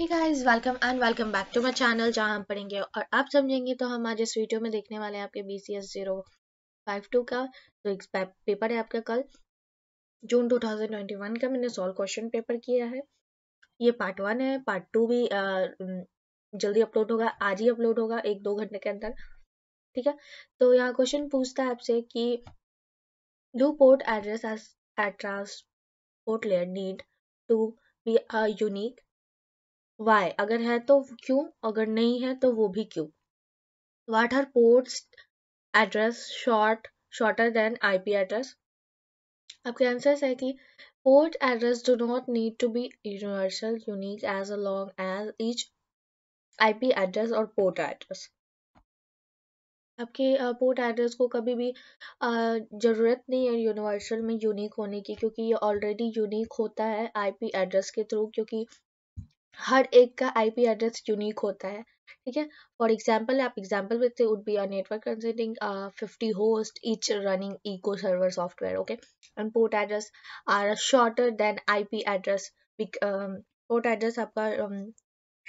Hey guys welcome and welcome back to my channel जहां हम पढ़ेंगे और आप समझेंगे तो हम आज इस वीडियो में देखने वाले हैं आपके B C S zero five two का तो एक पेपर है आपका कल जून 2021 का मैंने सॉल्व क्वेश्चन पेपर किया है ये पार्ट वन है पार्ट टू भी जल्दी अपलोड होगा आज ही अपलोड होगा एक दो घंटे के अंदर ठीक है तो यहाँ क्वेश्चन पूछता है आपसे कि do port address at transport layer need to be unique why अगर है तो क्यों अगर नहीं है तो वो भी क्यों what are ports address short shorter than P address आपके आंसर्स है कि port not need to be universal unique as a long as as I P address और पोर्ट एड्रेस आपके पोर्ट एड्रेस को कभी भी ज़रूरत नहीं है यूनिवर्सल में यूनिक होने की क्योंकि ये ऑलरेडी यूनिक होता है आईपी एड्रेस के थ्रू क्योंकि हर एक का आईपी एड्रेस यूनिक होता है ठीक है फॉर एग्जाम्पल आप एग्जाम्पल देखते would be are network consisting fifty host each running echo server software okay and port address are shorter than P address port address आपका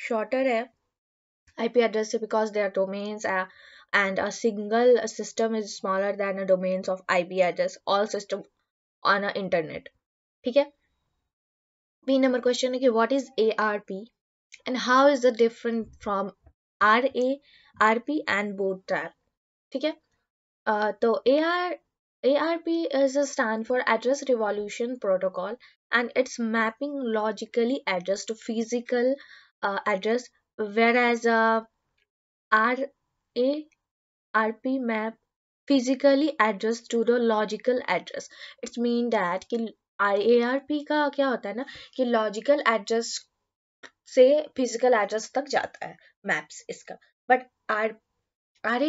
शॉर्टर um, पी है से because they are domains and a single system is smaller smaller a domains of I P address all system on a internet ठीक है b number question है कि what is ARP and how is it different from RA, RP and both tab ठीक है uh, ARP is a stand for Address Revolution Protocol and it's mapping logically address to physical uh, address whereas uh, RA RP map physically address to the logical address. It means that आई का क्या होता है ना कि logical address से physical address तक जाता है मैप्स इसका but R R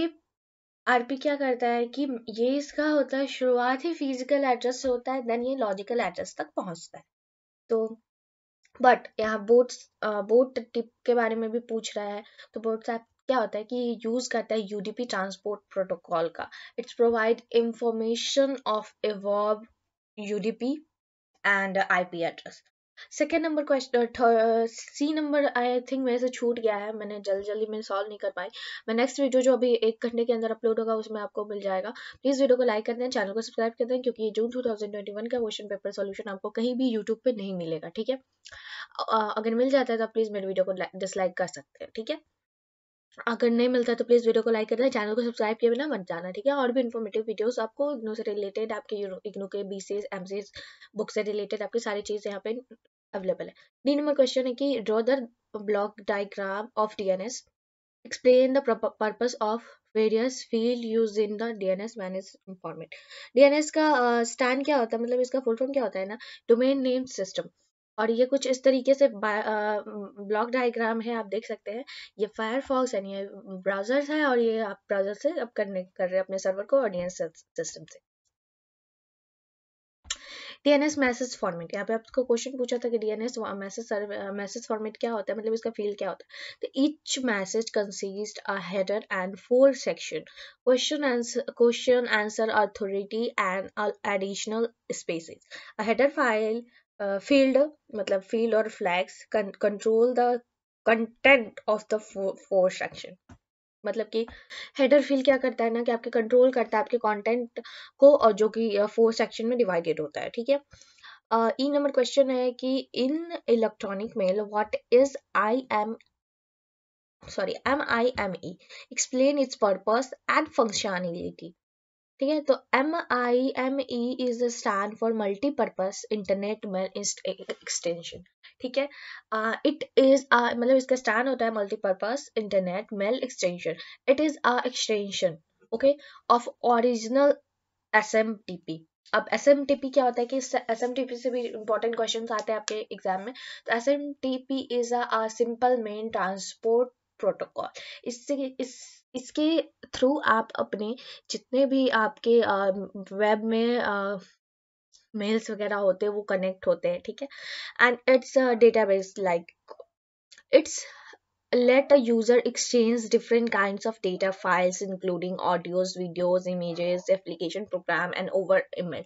R P क्या करता है कि ये इसका होता है शुरुआत ही फिजिकल एड्रेस से होता है देन ये लॉजिकल एड्रेस तक पहुंचता है तो बट यहाँ बोट बोट टिप के बारे में भी पूछ रहा है तो बोट्सएप क्या होता है कि यूज करता है यूडीपी ट्रांसपोर्ट प्रोटोकॉल का it's provide information of above UDP and IP address second number question C number I think मेरे से छूट गया है मैंने जल्दी जल्दी मैंने सॉल्व नहीं कर पाई मैं नेक्स्ट वीडियो जो अभी एक घंटे के अंदर अपलोड होगा उसमें आपको मिल जाएगा प्लीज़ वीडियो को लाइक कर दें चैनल को सब्सक्राइब कर दें क्योंकि जून 2021 का क्वेश्चन पेपर सॉल्यूशन आपको कहीं भी यूट्यूब पर नहीं मिलेगा ठीक है अगर मिल जाता है तो प्लीज़ मेरे वीडियो को डिसलाइक कर सकते हैं ठीक है अगर नहीं मिलता है तो प्लीज़ वीडियो को लाइक कर देना चैनल को सब्सक्राइब किए बिना मत जाना ठीक है और भी इन्फॉर्मेटिव वीडियोस आपको इग्नो से रिलेटेड आपके इग्नो के B C M C book से रिलेटेड आपकी सारी चीज़ यहाँ पे अवेलेबल है डी नंबर क्वेश्चन है कि draw the block diagram of D N S explain the purpose of various field use in the D N S message format D N S का stand uh, क्या होता है मतलब इसका full form क्या होता है ना डोमेन नेम सिस्टम और ये कुछ इस तरीके से ब्लॉक डायग्राम है आप देख सकते हैं ये फायरफॉक्स यानी ब्राउजर्स है और ये आप ब्राउजर से अब कनेक्ट कर रहे हैं अपने सर्वर को ऑडियंस सिस्टम से डीएनएस मैसेज फॉर्मेट यहाँ पे आपको क्वेश्चन पूछा था कि डीएनएस मैसेज मैसेज फॉर्मेट क्या होता है मतलब इसका फील्ड क्या होता है तो each message consist a header and four section question answer question answer authority and additional spaces a header file uh, मतलब फील्ड और flags control the content of the four section मतलब कि हेडर फील क्या करता है ना कि आपके कंट्रोल करता है आपके कंटेंट को और जो कि फोर सेक्शन में डिवाइडेड होता है ठीक है ई नंबर क्वेश्चन है कि in electronic mail what is I M sorry M I M E explain its purpose and functionality ठीक है तो M I M E is the stand for multipurpose internet extension ठीक है इट इज मतलब इसका stand होता है multipurpose internet mail extension it is a extension okay of original S M T P अब एस एम टी पी क्या होता है कि एस एम टी पी से भी इंपॉर्टेंट क्वेश्चन आते हैं आपके एग्जाम में तो S M T P is a simple mail transport protocol इससे इस इसके थ्रू आप अपने जितने भी आपके वेब में मेल्स वगैरह होते हैं वो कनेक्ट होते हैं ठीक है and it's database like it's let a user exchange different kinds of data files including audios videos images application program and over email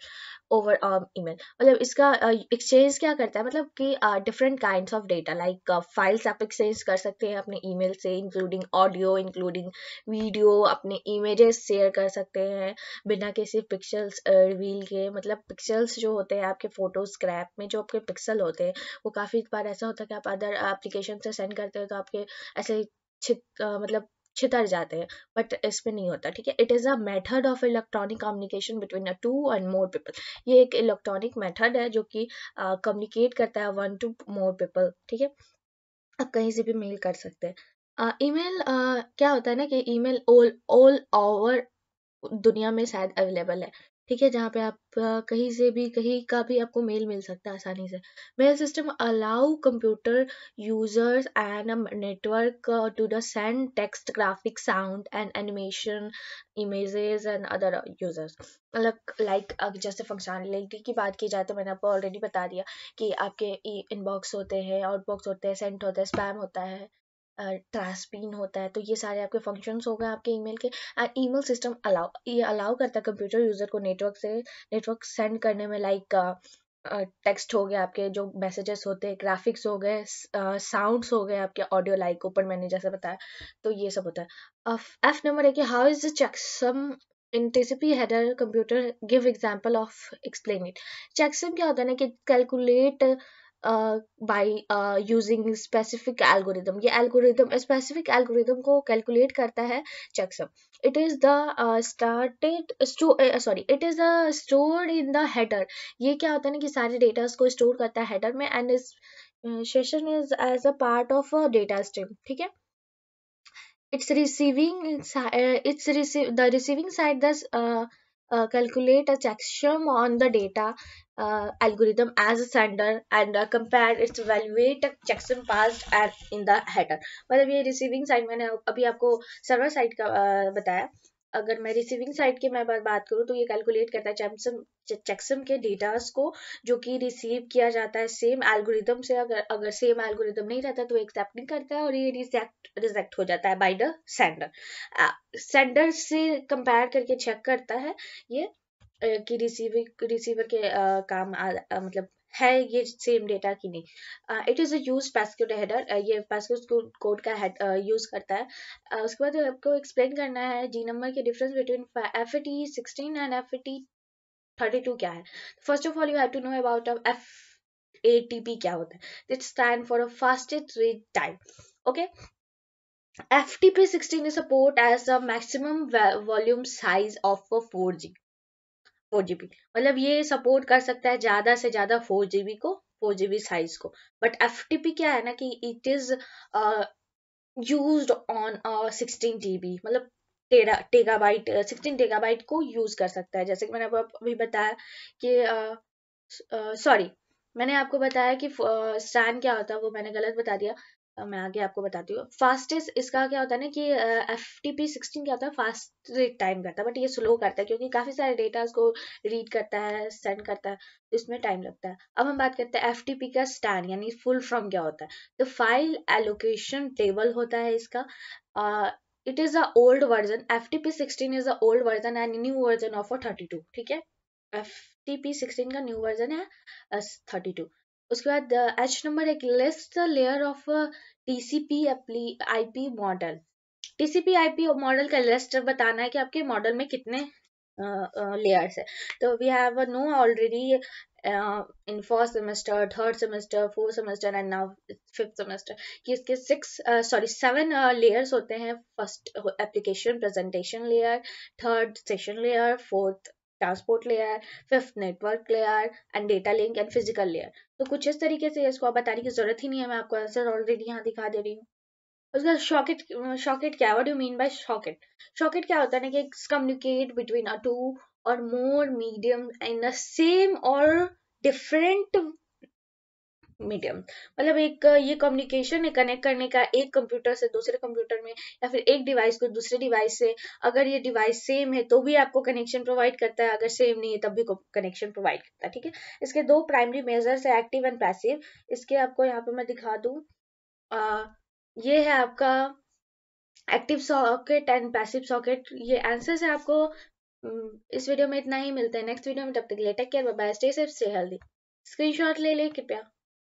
over um, email मतलब इसका एक्सचेंज uh, क्या करता है मतलब कि different kind of data like files आप exchange कर सकते हैं अपने ईमेल से इंक्लूडिंग ऑडियो इंक्लूडिंग वीडियो अपने इमेजेस शेयर कर सकते हैं बिना किसी पिक्चल्स रिवील uh, के मतलब पिक्चल्स जो होते हैं आपके फोटो स्क्रैप में जो आपके पिक्सल होते हैं वो काफ़ी बार ऐसा होता है कि आप अदर एप्लीकेशन से सेंड करते हो तो आपके ऐसे छित मतलब छितर जाते हैं बट इस पर नहीं होता ठीक है it is a method of electronic communication between a two and more people ये एक इलेक्ट्रॉनिक मेथड है जो कि कम्युनिकेट uh, करता है वन टू मोर पीपल ठीक है आप कहीं से भी मेल कर सकते हैं ईमेल uh, uh, क्या होता है ना कि ईमेल ऑल ऑल ओवर दुनिया में शायद अवेलेबल है ठीक है जहाँ पे आप कहीं से भी कहीं का भी आपको मेल मिल सकता है आसानी से mail system allow computer users and network to the send text graphic sound and animation images and other users मतलब लाइक जैसे फंक्शनलिटी की बात की जाए तो मैंने आपको ऑलरेडी बता दिया कि आपके इनबॉक्स होते हैं आउटबॉक्स होते हैं सेंट होता है स्पैम होता है ट्रांसपिन होता है तो ये सारे आपके फंक्शंस हो गए आपके ईमेल के एंड ईमेल सिस्टम अलाउ ये अलाउ करता है कंप्यूटर यूजर को नेटवर्क से नेटवर्क सेंड करने में लाइक टेक्स्ट हो गया आपके जो मैसेजेस होते हैं ग्राफिक्स हो गए साउंड्स हो गए आपके ऑडियो लाइक ओपन मैंने जैसे बताया तो ये सब होता है एफ नंबर है कि how is the checksum in TCP header computer give example of explain it checksum क्या होता है ना कि calculate by using specific algorithm ये एल्गोरिदम स्पेसिफिक एल्गोरिदम को कैलकुलेट करता है checksum it is the started sorry it is the stored in the ये क्या होता है ना कि सारे डेटा को स्टोर करता है हेडर में and is session is as a part of a data stream ठीक है it's receiving it's the receiving side दस uh, calculate a checksum on the data uh, algorithm as a sender and uh, compare its evaluate a checksum passed at in the header मतलब ये receiving side मैंने अभी आपको server side का uh, बताया अगर मैं रिसीविंग साइड की मैं बात करूँ तो ये कैलकुलेट करता है चैमसम चेकसम के डेटास को जो कि रिसीव किया जाता है सेम एल्गोरिदम से अगर अगर सेम एल्गोरिदम नहीं रहता तो एक्सेप्ट नहीं करता है और ये रिजेक्ट रिजेक्ट हो जाता है बाय द सेंडर सेंडर से कंपेयर करके चेक करता है ये कि रिसीविंग रिसीवर के आ, काम आ, आ, मतलब है ये सेम डेटा की नहीं इट इज़ अ पैसक्यूट हेडर ये पैसक्यूट कोड का यूज़ uh, करता है uh, उसके बाद आपको एक्सप्लेन करना है जी नंबर के difference between F A T sixteen and F A T thirty two क्या है first of all you have to know about F A T P क्या होता है it stand for a fastest read time okay FTP16 is support as the maximum volume size of a 4G. Four GB मतलब ये support कर सकता है ज्यादा से ज्यादा फोर जीबी को फोर जीबी साइज को बट एफ क्या है ना कि it is use on sixteen TB मतलब टेरा टेगाबाइट सिक्सटीन टेगाबाइट को यूज कर सकता है जैसे कि मैंने आपको अभी बताया कि सॉरी uh, uh, मैंने आपको बताया कि स्टैंड uh, क्या होता है वो मैंने गलत बता दिया मैं आगे आपको बताती हूँ फास्टेस्ट इसका क्या होता है ना कि एफ टी पी सिक्सटीन क्या होता है फास्ट टाइम करता है बट ये स्लो करता है क्योंकि काफ़ी सारे डेटा को रीड करता है सेंड करता है तो इसमें टाइम लगता है अब हम बात करते हैं एफ टी पी का स्टैंड यानी फुल फॉर्म क्या होता है तो फाइल एलोकेशन टेबल होता है इसका it is a old version F T P sixteen is a old version and new version of a thirty two ठीक है एफ टी पी सिक्सटीन का न्यू वर्जन है थर्टी टू उसके बाद H uh, number एक list the layer of TCP IP model TCP IP model का list बताना है कि आपके मॉडल में कितने लेयर्स uh, uh, है तो we have know already in first semester third semester fourth semester and now fifth semester कि इसके सिक्स सॉरी सेवन लेयर्स होते हैं first application presentation layer third session layer fourth transport layer fifth network layer and data link and physical layer तो कुछ इस तरीके से इसको आप बताने की जरूरत ही नहीं है मैं आपको आंसर ऑलरेडी यहाँ दिखा दे रही हूँ उसका शॉकेट शॉकेट क्या what you mean by socket socket क्या होता है ना कि कम्युनिकेट बिटवीन अ टू और more medium in the same और डिफरेंट मीडियम मतलब एक ये कम्युनिकेशन है कनेक्ट करने का एक कंप्यूटर से दूसरे कंप्यूटर में या फिर एक डिवाइस को दूसरे डिवाइस से अगर ये डिवाइस सेम है तो भी आपको कनेक्शन प्रोवाइड करता है अगर सेम नहीं है तब भी कनेक्शन प्रोवाइड करता है ठीक है इसके दो प्राइमरी मेजर्स है एक्टिव एंड पैसिव इसके आपको यहाँ पे मैं दिखा दू ये है आपका active socket and passive socket ये आंसर है आपको इस वीडियो में इतना ही मिलता है नेक्स्ट वीडियो में तब तक लेटेक take care bye stay safe stay healthy screenshot ले ले कृपया